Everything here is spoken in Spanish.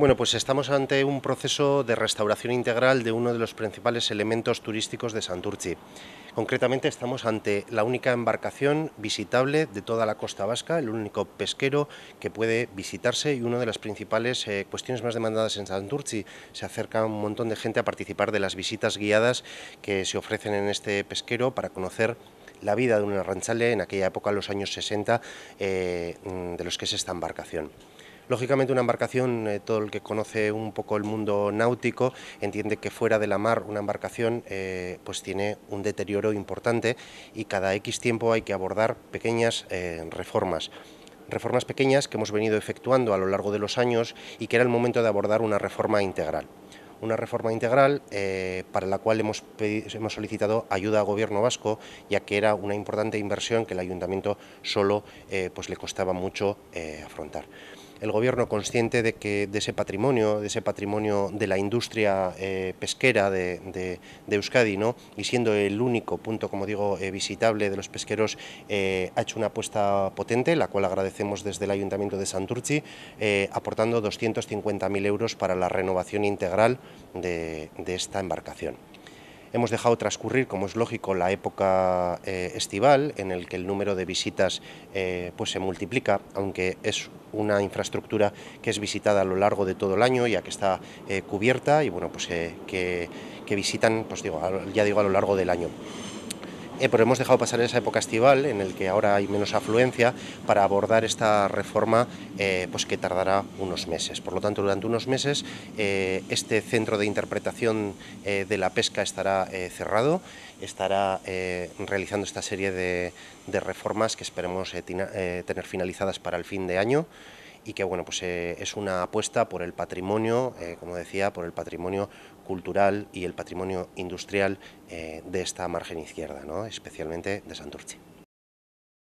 Bueno, pues estamos ante un proceso de restauración integral de uno de los principales elementos turísticos de Santurce. Concretamente estamos ante la única embarcación visitable de toda la costa vasca, el único pesquero que puede visitarse y una de las principales eh, cuestiones más demandadas en Santurce. Se acerca un montón de gente a participar de las visitas guiadas que se ofrecen en este pesquero para conocer la vida de un arranchale en aquella época, en los años 60, eh, de los que es esta embarcación. Lógicamente una embarcación, eh, todo el que conoce un poco el mundo náutico entiende que fuera de la mar una embarcación eh, pues tiene un deterioro importante y cada X tiempo hay que abordar pequeñas eh, reformas reformas pequeñas que hemos venido efectuando a lo largo de los años y que era el momento de abordar una reforma integral. Una reforma integral para la cual hemos, solicitado ayuda al Gobierno vasco, ya que era una importante inversión que el Ayuntamiento solo pues le costaba mucho afrontar el Gobierno, consciente de que de ese patrimonio, de ese patrimonio de la industria eh, pesquera de, Euskadi, ¿no? y siendo el único punto, como digo, eh, visitable de los pesqueros, eh, ha hecho una apuesta potente, la cual agradecemos desde el Ayuntamiento de Santurci, aportando 250.000 euros para la renovación integral de esta embarcación. Hemos dejado transcurrir, como es lógico, la época eh, estival, en el que el número de visitas eh, pues se multiplica, aunque es una infraestructura que es visitada a lo largo de todo el año, ya que está eh, cubierta y bueno, pues que, que, visitan, pues digo, ya digo, a lo largo del año. Eh, pero hemos dejado pasar esa época estival en el que ahora hay menos afluencia para abordar esta reforma eh, pues que tardará unos meses. Por lo tanto, durante unos meses eh, este centro de interpretación de la pesca estará cerrado, estará realizando esta serie de, reformas que esperemos tener finalizadas para el fin de año y que bueno, pues, eh, es una apuesta por el patrimonio, eh, como decía, por el patrimonio cultural y el patrimonio industrial eh, de esta margen izquierda, ¿no? especialmente de Santurce.